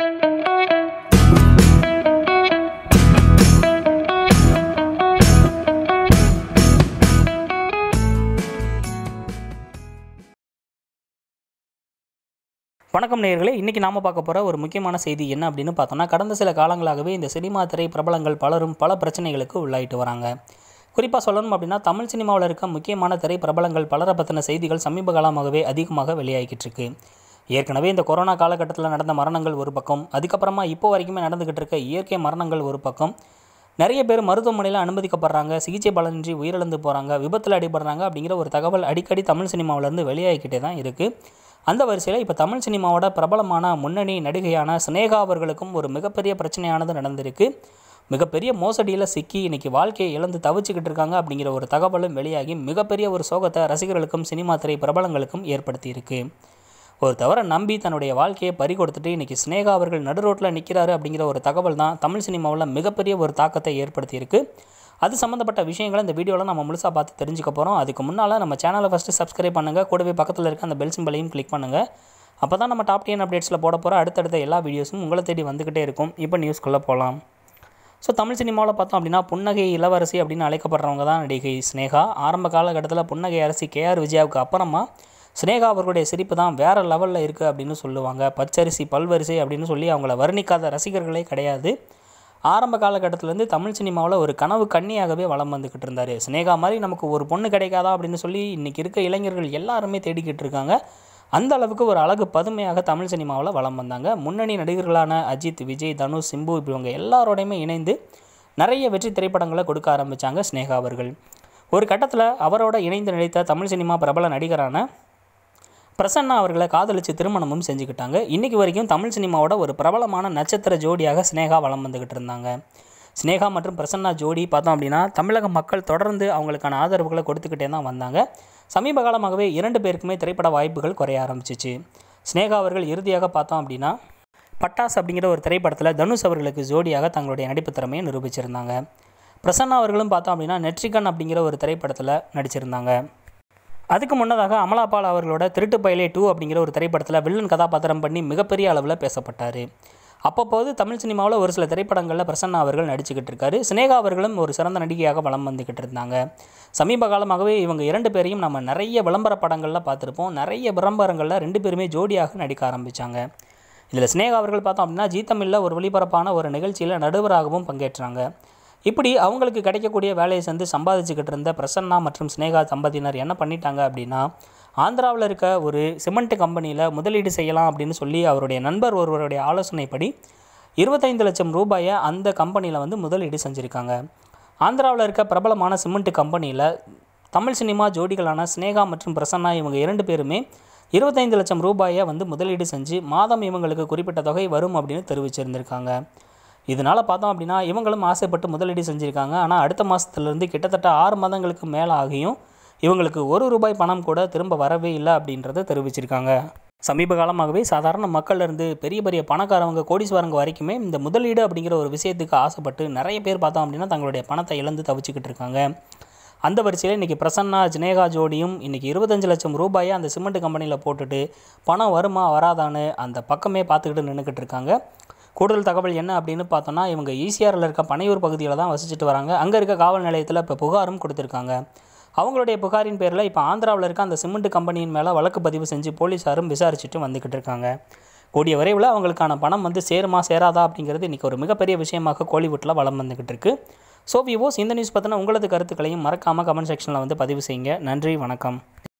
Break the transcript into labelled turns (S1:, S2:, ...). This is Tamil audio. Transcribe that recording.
S1: வணக்கம் நேர்களே இன்றைக்கி நாம் பார்க்க போகிற ஒரு முக்கியமான செய்தி என்ன அப்படின்னு பார்த்தோம்னா கடந்த சில காலங்களாகவே இந்த சினிமா திரை பிரபலங்கள் பலரும் பல பிரச்சனைகளுக்கு உள்ளாயிட்டு வராங்க குறிப்பாக சொல்லணும் அப்படின்னா தமிழ் சினிமாவில் இருக்க முக்கியமான திரை பிரபலங்கள் பலரை பற்றின செய்திகள் சமீப காலமாகவே அதிகமாக வெளியாகிட்டு இருக்குது ஏற்கனவே இந்த கொரோனா காலகட்டத்தில் நடந்த மரணங்கள் ஒரு பக்கம் அதுக்கப்புறமா இப்போ வரைக்குமே நடந்துக்கிட்டு இருக்க இயற்கை மரணங்கள் ஒரு பக்கம் நிறைய பேர் மருத்துவமனையில் அனுமதிக்கப்படுறாங்க சிகிச்சை பலனின்றி உயிரிழந்து போகிறாங்க விபத்தில் அடிபடுறாங்க அப்படிங்கிற ஒரு தகவல் அடிக்கடி தமிழ் சினிமாவிலேருந்து வெளியாகிக்கிட்டே தான் இருக்குது அந்த வரிசையில் இப்போ தமிழ் சினிமாவோட பிரபலமான முன்னணி நடிகையான சினேகா அவர்களுக்கும் ஒரு மிகப்பெரிய பிரச்சனையானது நடந்திருக்கு மிகப்பெரிய மோசடியில் சிக்கி இன்றைக்கி வாழ்க்கையை இழந்து தவிச்சுக்கிட்டு இருக்காங்க அப்படிங்கிற ஒரு தகவலும் வெளியாகி மிகப்பெரிய ஒரு சோகத்தை ரசிகர்களுக்கும் சினிமா திரை பிரபலங்களுக்கும் ஏற்படுத்தியிருக்கு ஒரு தவிர நம்பி தன்னுடைய வாழ்க்கையை பறி கொடுத்துட்டு இன்றைக்கி ஸ்னேகா அவர்கள் நடு ரோட்டில் நிற்கிறாரு அப்படிங்கிற ஒரு தகவல் தான் தமிழ் சினிமாவில் மிகப்பெரிய ஒரு தாக்கத்தை ஏற்படுத்தியிருக்கு அது சம்மந்தப்பட்ட விஷயங்களை இந்த வீடியோவில் நம்ம முழுசாக பார்த்து தெரிஞ்சுக்க போகிறோம் அதுக்கு முன்னால் நம்ம சேனலை ஃபஸ்ட்டு சப்ஸ்கிரைப் பண்ணுங்கள் கூடவே பக்கத்தில் இருக்க அந்த பெல் சிம்பிளையும் கிளிக் பண்ணுங்கள் அப்போ தான் நம்ம டாப் டென் அப்டேட்ஸில் போட போகிற அடுத்தடுத்த எல்லா வீடியோஸும் உங்களை தேடி வந்துக்கிட்டே இருக்கும் இப்போ நியூஸ்க்குள்ளே போகலாம் ஸோ தமிழ் சினிமாவில் பார்த்தோம் அப்படின்னா புன்னகை இளவரசி அப்படின்னு அழைக்கப்படுறவங்க தான் நடிகை ஸ்னேகா ஆரம்ப காலகட்டத்தில் புன்னகை அரசி கேஆர் விஜயாவுக்கு அப்புறமா சினேகா அவர்களுடைய சிரிப்பு தான் வேறு லெவலில் இருக்குது அப்படின்னு சொல்லுவாங்க பச்சரிசி பல்வரிசை அப்படின்னு சொல்லி அவங்கள வர்ணிக்காத ரசிகர்களே கிடையாது ஆரம்ப காலகட்டத்திலேருந்து தமிழ் சினிமாவில் ஒரு கனவு கண்ணியாகவே வளம் வந்துக்கிட்டு இருந்தார் சினேகா மாதிரி நமக்கு ஒரு பொண்ணு கிடைக்காதா அப்படின்னு சொல்லி இன்றைக்கி இருக்க இளைஞர்கள் எல்லாருமே தேடிக்கிட்டு இருக்காங்க அந்த அளவுக்கு ஒரு அழகு பதுமையாக தமிழ் சினிமாவில் வளம் வந்தாங்க முன்னணி நடிகர்களான அஜித் விஜய் தனுஷ் சிம்பு இவங்க எல்லாரோடையுமே இணைந்து நிறைய வெற்றி திரைப்படங்களை கொடுக்க ஆரம்பித்தாங்க ஸ்னேகா அவர்கள் ஒரு கட்டத்தில் அவரோட இணைந்து நடித்த தமிழ் சினிமா பிரபல நடிகரான பிரசன்னா அவர்களை காதலித்து திருமணமும் செஞ்சுக்கிட்டாங்க இன்றைக்கி வரைக்கும் தமிழ் சினிமாவோட ஒரு பிரபலமான நட்சத்திர ஜோடியாக ஸ்னேகா வளம் வந்துக்கிட்டு இருந்தாங்க ஸ்னேகா மற்றும் பிரசன்னா ஜோடி பார்த்தோம் அப்படின்னா தமிழக மக்கள் தொடர்ந்து அவங்களுக்கான ஆதரவுகளை கொடுத்துக்கிட்டே தான் வந்தாங்க சமீப காலமாகவே இரண்டு பேருக்குமே திரைப்பட வாய்ப்புகள் குறைய ஆரம்பிச்சிச்சு ஸ்னேகா அவர்கள் இறுதியாக பார்த்தோம் அப்படின்னா பட்டாஸ் அப்படிங்கிற ஒரு திரைப்படத்தில் தனுஷ் அவர்களுக்கு ஜோடியாக தங்களுடைய நடிப்பு திறமையை நிரூபிச்சிருந்தாங்க பிரசன்னா அவர்களும் பார்த்தோம் அப்படின்னா நெற்றிகன் அப்படிங்கிற ஒரு திரைப்படத்தில் நடிச்சிருந்தாங்க அதுக்கு முன்னதாக அமலாபால் அவர்களோட திருட்டு பயிலே டூ அப்படிங்கிற ஒரு திரைப்படத்தில் வில்லன் கதாபாத்திரம் பண்ணி மிகப்பெரிய அளவில் பேசப்பட்டார் அப்பப்போது தமிழ் சினிமாவில் ஒரு சில திரைப்படங்களில் பிரசன்னா அவர்கள் நடிச்சுக்கிட்டு இருக்காரு சினேகா அவர்களும் ஒரு சிறந்த நடிகையாக வளம் வந்துக்கிட்டு இருந்தாங்க சமீப காலமாகவே இவங்க இரண்டு பேரையும் நம்ம நிறைய விளம்பர படங்களில் பார்த்துருப்போம் நிறைய விளம்பரங்களில் ரெண்டு பேருமே ஜோடியாக நடிக்க ஆரம்பித்தாங்க இதில் சினேகா அவர்கள் பார்த்தோம் அப்படின்னா ஜீத்தமில்ல தமிழில் ஒரு ஒளிபரப்பான ஒரு நிகழ்ச்சியில் நடுவராகவும் பங்கேற்றாங்க இப்படி அவங்களுக்கு கிடைக்கக்கூடிய வேலையை சேர்ந்து சம்பாதிச்சுக்கிட்டு இருந்த பிரசன்னா மற்றும் ஸ்னேகா தம்பதியினர் என்ன பண்ணிட்டாங்க அப்படின்னா ஆந்திராவில் இருக்க ஒரு சிமெண்ட் கம்பெனியில் முதலீடு செய்யலாம் அப்படின்னு சொல்லி அவருடைய நண்பர் ஒருவருடைய ஆலோசனைப்படி இருபத்தைந்து லட்சம் ரூபாயை அந்த கம்பெனியில் வந்து முதலீடு செஞ்சுருக்காங்க ஆந்திராவில் இருக்க பிரபலமான சிமெண்ட் கம்பெனியில் தமிழ் சினிமா ஜோடிகளான ஸ்னேகா மற்றும் பிரசன்னா இவங்க இரண்டு பேருமே இருபத்தைந்து லட்சம் ரூபாயை வந்து முதலீடு செஞ்சு மாதம் இவங்களுக்கு குறிப்பிட்ட தொகை வரும் அப்படின்னு தெரிவிச்சிருந்திருக்காங்க இதனால் பார்த்தோம் அப்படின்னா இவங்களும் ஆசைப்பட்டு முதலீடு செஞ்சுருக்காங்க ஆனால் அடுத்த மாதத்துலேருந்து கிட்டத்தட்ட ஆறு மாதங்களுக்கு மேலே ஆகியும் இவங்களுக்கு ஒரு ரூபாய் பணம் கூட திரும்ப வரவே இல்லை அப்படின்றத தெரிவிச்சிருக்காங்க சமீப காலமாகவே சாதாரண மக்கள்லேருந்து பெரிய பெரிய பணக்காரவங்க கோடீஸ்வரங்க வரைக்குமே இந்த முதலீடு அப்படிங்கிற ஒரு விஷயத்துக்கு ஆசைப்பட்டு நிறைய பேர் பார்த்தோம் அப்படின்னா தங்களுடைய பணத்தை இழந்து தவிச்சிக்கிட்டு இருக்காங்க அந்த வரிசையில் இன்றைக்கி பிரசன்னா ஜினேகா ஜோடியும் இன்றைக்கி இருபத்தஞ்சு லட்சம் ரூபாயை அந்த சிமெண்ட் கம்பெனியில் போட்டுட்டு பணம் வருமா வராதான்னு அந்த பக்கமே பார்த்துக்கிட்டு நின்றுக்கிட்டு இருக்காங்க கூடுதல் தகவல் என்ன அப்படின்னு பார்த்தோன்னா இவங்க ஈசிஆரில் இருக்க பனையூர் பகுதியில் தான் வசிச்சுட்டு வராங்க அங்கே இருக்க காவல் நிலையத்தில் இப்போ புகாரும் கொடுத்துருக்காங்க அவங்களுடைய புகாரின் பேரில் இப்போ ஆந்திராவில் இருக்க அந்த சிமெண்ட் கம்பெனியின் மேலே வழக்கு பதிவு செஞ்சு போலீஸாரும் விசாரிச்சுட்டு வந்துக்கிட்டு இருக்காங்க கூடிய விரைவில் அவங்களுக்கான பணம் வந்து சேருமா சேராதா அப்படிங்கிறது இன்றைக்கி ஒரு மிகப்பெரிய விஷயமாக கோலிவுட்டில் வளம் வந்துக்கிட்டு இருக்குது ஸோ விவோஸ் இந்த நியூஸ் பற்றின உங்களது கருத்துக்களையும் மறக்காமல் கமெண்ட் செக்ஷனில் வந்து பதிவு செய்யுங்க நன்றி வணக்கம்